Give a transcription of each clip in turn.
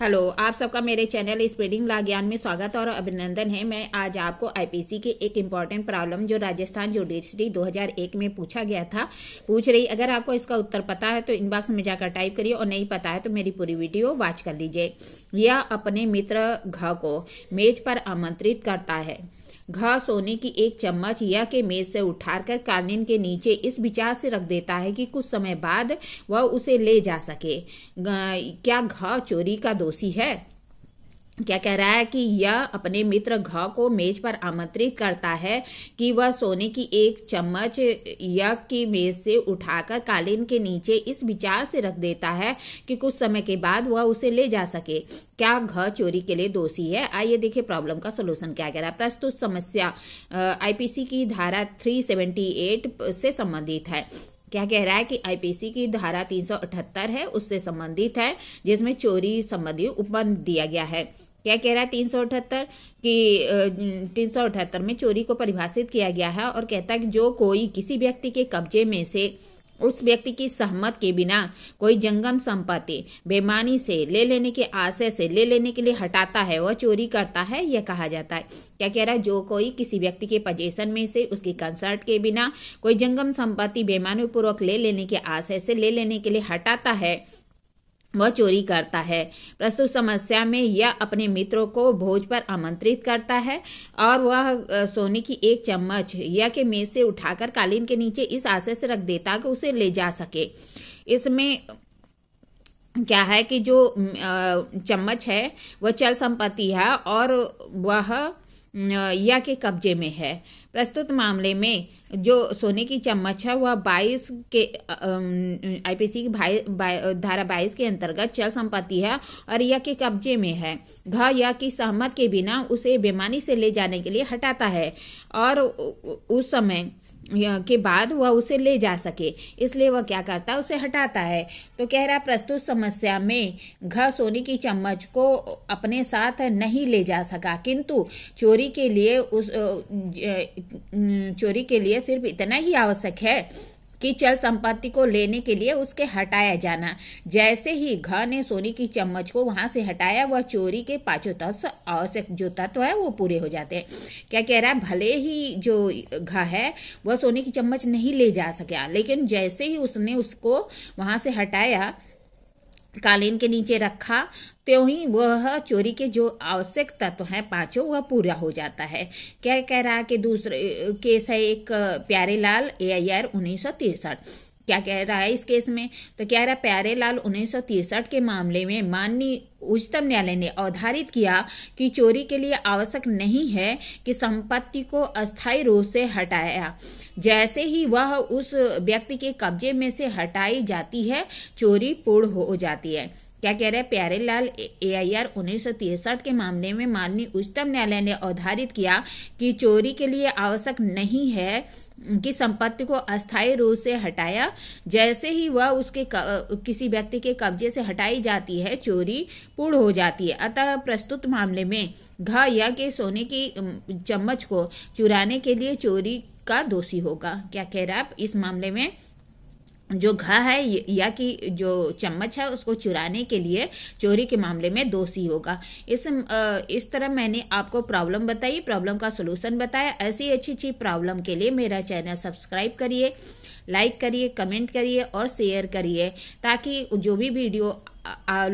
hello आप सबका मेरे चैनल स्प्रेडिंग ला ज्ञान में स्वागत और अभिनंदन है मैं आज आपको आईपीसी के एक इम्पॉर्टेंट प्रॉब्लम जो राजस्थान जुडिशरी 2001 में पूछा गया था पूछ रही अगर आपको इसका उत्तर पता है तो इनबॉक्स में जाकर टाइप करिए और नहीं पता है तो मेरी पूरी वीडियो वॉच कर लीजिए यह अपने मित्र घ को मेज पर आमंत्रित करता है घास सोने की एक चम्मच या के मेज से उठाकर कालीन के नीचे इस विचार से रख देता है कि कुछ समय बाद वह उसे ले जा सके क्या घाव चोरी का दोषी है क्या कह रहा है कि यह अपने मित्र घ को मेज पर आमंत्रित करता है कि वह सोने की एक चम्मच यह की मेज से उठाकर कालीन के नीचे इस विचार से रख देता है कि कुछ समय के बाद वह उसे ले जा सके क्या घ चोरी के लिए दोषी है आइए देखिए प्रॉब्लम का सलूशन क्या कह रहा है प्रस्तुत समस्या आईपीसी की धारा 378 से संबंधित है क्या कह रहा है कि आईपीसी की धारा 378 है उससे संबंधित है जिसमें चोरी संबंधी उपबंध दिया गया है क्या कह रहा है तीन सौ अठहत्तर कि तीन सौ अठहत्तर में चोरी को परिभाषित किया गया है और कहता है कि जो कोई किसी व्यक्ति के कब्जे में से उस व्यक्ति की सहमत के बिना कोई जंगम संपत्ति बेमानी से ले लेने के आशय से ले लेने के लिए हटाता है वह चोरी करता है यह कहा जाता है क्या कह रहा है जो कोई किसी व्यक्ति के पजेशन में से उसकी कंसर्ट के बिना कोई जंगम संपत्ति बेमानी पूर्वक ले लेने के आशय से ले लेने के लिए हटाता है वह चोरी करता है प्रस्तुत समस्या में यह अपने मित्रों को भोज पर आमंत्रित करता है और वह सोने की एक चम्मच यह के मेज से उठाकर कालीन के नीचे इस आशय से रख देता कि उसे ले जा सके इसमें क्या है कि जो चम्मच है वह चल संपत्ति है और वह या के कब्जे में है प्रस्तुत मामले में जो सोने की चम्मच है वह 22 के आईपीसी की भाई, भाई, धारा 22 के अंतर्गत चल संपत्ति है और यह के कब्जे में है घ यह की सहमत के बिना उसे बेमानी से ले जाने के लिए हटाता है और उस समय के बाद वह उसे ले जा सके इसलिए वह क्या करता है उसे हटाता है तो कह रहा प्रस्तुत समस्या में घ सोने की चम्मच को अपने साथ नहीं ले जा सका किंतु चोरी के लिए उस चोरी के लिए सिर्फ इतना ही आवश्यक है की चल संपत्ति को लेने के लिए उसके हटाया जाना जैसे ही घ ने सोने की चम्मच को वहां से हटाया वह चोरी के पांचों तत्व आवश्यक जो तत्व है वो पूरे हो जाते हैं क्या कह रहा है भले ही जो घ है वह सोने की चम्मच नहीं ले जा सका लेकिन जैसे ही उसने उसको वहां से हटाया कालीन के नीचे रखा त्यों ही वह चोरी के जो आवश्यक तत्व हैं पांचों वह पूरा हो जाता है क्या कह रहा कि दूसरे केस है एक प्यारे लाल ए आई आर उन्नीस सौ तिरसठ क्या कह रहा है इस केस में तो कह रहा है प्यारे लाल उन्नीस के मामले में माननीय उच्चतम न्यायालय ने अवधारित किया कि चोरी के लिए आवश्यक नहीं है कि संपत्ति को अस्थायी रूप से हटाया जैसे ही वह उस व्यक्ति के कब्जे में से हटाई जाती है चोरी पूर्ण हो जाती है क्या कह रहे हैं प्यारे लाल ए आई आर उन्नीस के मामले में माननीय उच्चतम न्यायालय ने अवधारित किया कि चोरी के लिए आवश्यक नहीं है की संपत्ति को अस्थायी रूप से हटाया जैसे ही वह उसके किसी व्यक्ति के कब्जे से हटाई जाती है चोरी पूर्ण हो जाती है अतः प्रस्तुत मामले में घ या के सोने की चम्मच को चुराने के लिए चोरी का दोषी होगा क्या कह रहा है इस मामले में जो घा है या कि जो चम्मच है उसको चुराने के लिए चोरी के मामले में दोषी होगा इस इस तरह मैंने आपको प्रॉब्लम बताई प्रॉब्लम का सोल्यूशन बताया ऐसी अच्छी अच्छी प्रॉब्लम के लिए मेरा चैनल सब्सक्राइब करिए लाइक करिए कमेंट करिए और शेयर करिए ताकि जो भी वीडियो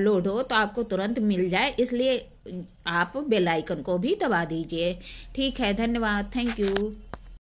लोड हो तो आपको तुरंत मिल जाए इसलिए आप बेलाइकन को भी दबा दीजिए ठीक है धन्यवाद थैंक यू